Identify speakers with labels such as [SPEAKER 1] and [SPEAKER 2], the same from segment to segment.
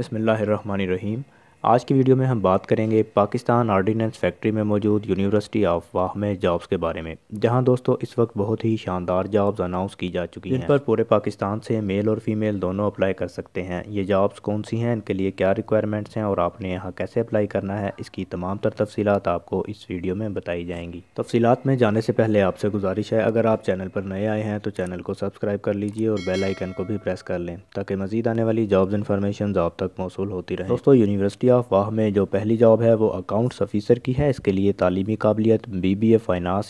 [SPEAKER 1] रहीम आज की वीडियो में हम बात करेंगे पाकिस्तान आर्डिनेंस फैक्ट्री में मौजूद यूनिवर्सिटी ऑफ वाह में जॉब्स के बारे में जहां दोस्तों इस वक्त बहुत ही शानदार जॉब्स अनाउंस की जा चुकी हैं इन पर पूरे पाकिस्तान से मेल और फीमेल दोनों अप्लाई कर सकते हैं ये जॉब्स कौन सी हैं इनके लिए क्या रिक्वायरमेंट्स हैं और आपने यहाँ कैसे अप्लाई करना है इसकी तमाम तर तफी आपको इस वीडियो में बताई जाएंगी तफसीत में जाने से पहले आपसे गुजारिश है अगर आप चैनल पर नए आए हैं तो चैनल को सब्सक्राइब कर लीजिए और बेलाइकन को भी प्रेस कर लें ताकि मजीद आने वाली जॉब्स इन्फॉर्मेशन आप तक मौसू होती रहे दोस्तों यूनिवर्सिटी ऑफ वाह में जो पहली जॉब है वो अकाउंट्स ऑफिसर की है इसके लिए तालीमी काबिलियत बी बी ए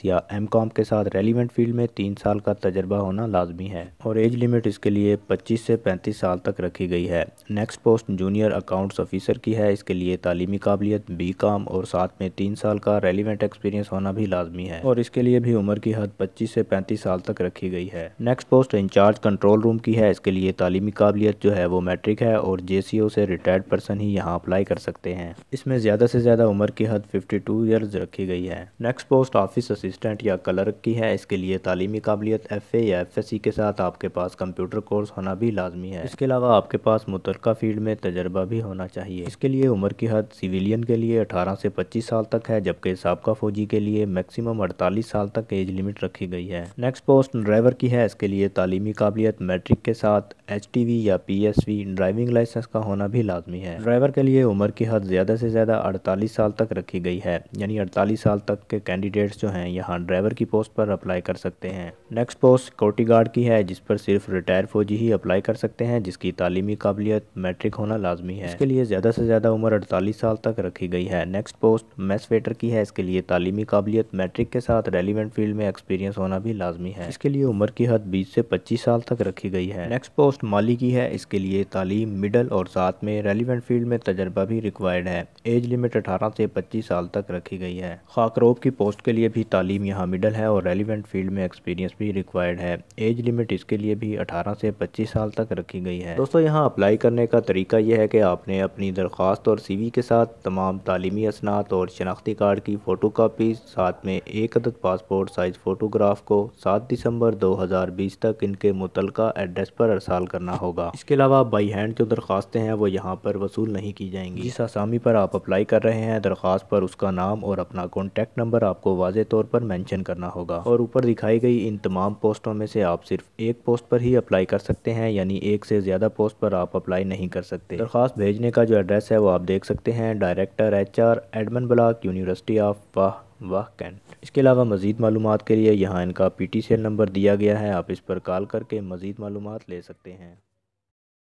[SPEAKER 1] या एम कॉम के साथ रेलिवेंट फील्ड में तीन साल का तजर्बा होना लाजमी है और एज लिमिट इसके लिए पच्चीस से पैंतीस साल तक रखी गई है next post junior accounts officer की है इसके लिए तालीमी काबिलियत बी कॉम और साथ में तीन साल का रेलिवेंट एक्सपीरियंस होना भी लाजमी है और इसके लिए भी उम्र की हद पच्चीस से पैंतीस साल तक रखी गई है next post incharge control room की है इसके लिए तालीमी काबिलियत जो है वो मैट्रिक है और जे से रिटायर्ड पर्सन ही यहाँ अप्लाई कर कर सकते हैं इसमें ज़्यादा से ज़्यादा उम्र की हद 52 ईयर्स रखी गई है नेक्स्ट पोस्ट ऑफिस असिस्टेंट या क्लर्क की है इसके लिए तालीमी काबिलियत एफ या एफ के साथ आपके पास कंप्यूटर कोर्स होना भी लाजमी है इसके अलावा आपके पास मुतल फील्ड में तजर्बा भी होना चाहिए इसके लिए उम्र की हद सिविलियन के लिए अठारह से पच्चीस साल तक है जबकि सबका फौजी के लिए मैक्सिमम अड़तालीस साल तक एज लिमिट रखी गई है नेक्स्ट पोस्ट ड्राइवर की है इसके लिए तालीमी काबिलियत मैट्रिक के साथ एच या पी ड्राइविंग लाइसेंस का होना भी लाजमी है ड्राइवर के लिए उम्र की हद ज़्यादा से ज़्यादा 48 साल तक रखी गई है यानी 48 साल तक के कैंडिडेट्स जो हैं यहाँ ड्राइवर की पोस्ट पर अप्लाई कर सकते हैं नेक्स्ट पोस्ट सिक्योरिटी गार्ड की है जिस पर सिर्फ रिटायर फौजी ही अप्लाई कर सकते हैं जिसकी तालीमी काबिलियत मैट्रिक होना लाजमी है इसके लिए ज़्यादा से ज़्यादा उम्र अड़तालीस साल तक रखी गई है नेक्स्ट पोस्ट मैस वेटर की है इसके लिए तालीमी काबिलियत मैट्रिक के साथ रेलिवेंट फील्ड में एक्सपीरियंस होना भी लाजमी है इसके लिए उम्र की हद बीस से पच्चीस साल तक रखी गई है नेक्स्ट पोस्ट माली की है इसके लिए तालीम मिडल और साथ में रेलिवेंट फील्ड में तजर्बा का भी रिक्वायर्ड है एज लिमिट अठारह से पच्चीस साल तक रखी गई है खाकरोब की पोस्ट के लिए भी तालीम यहाँ मिडल है और रेलिवेंट फील्ड में एक्सपीरियंस भी रिक्वायर्ड है एज लिमिट इसके लिए भी अठारह से पच्चीस साल तक रखी गई है दोस्तों यहाँ अप्लाई करने का तरीका यह है कि आपने अपनी दरख्वास्त और सी के साथ तमाम तालीमी असनात और शनाख्ती कार्ड की फ़ोटो साथ में एक अदद पासपोर्ट साइज़ फ़ोटोग्राफ को सात दिसंबर दो हज़ार बीस तक इनके मुतल एड्रेस पर अरसाल करना होगा इसके अलावा बाई हैंड जो दरखास्तें हैं वो यहाँ पर वसूल नहीं की जाएंगी मिलेंगी जिस हाँ, आसामी पर आप अप्लाई कर रहे हैं दरख्वास्त पर उसका नाम और अपना कॉन्टेक्ट नंबर आपको वाजे तौर पर मैंशन करना होगा और ऊपर दिखाई गई इन तमाम पोस्टों में से आप सिर्फ एक पोस्ट पर ही अप्लाई कर सकते हैं यानी एक से ज़्यादा पोस्ट पर आप अप्लाई नहीं कर सकते दरख्वास्त भेजने का जो एड्रेस है वो आप देख सकते हैं director H R admin block university of Wah Wah cantt इसके अलावा मज़ीद मालूम के लिए यहाँ इनका P T C L number दिया गया है आप इस पर कॉल करके मज़ीद मालूम ले सकते हैं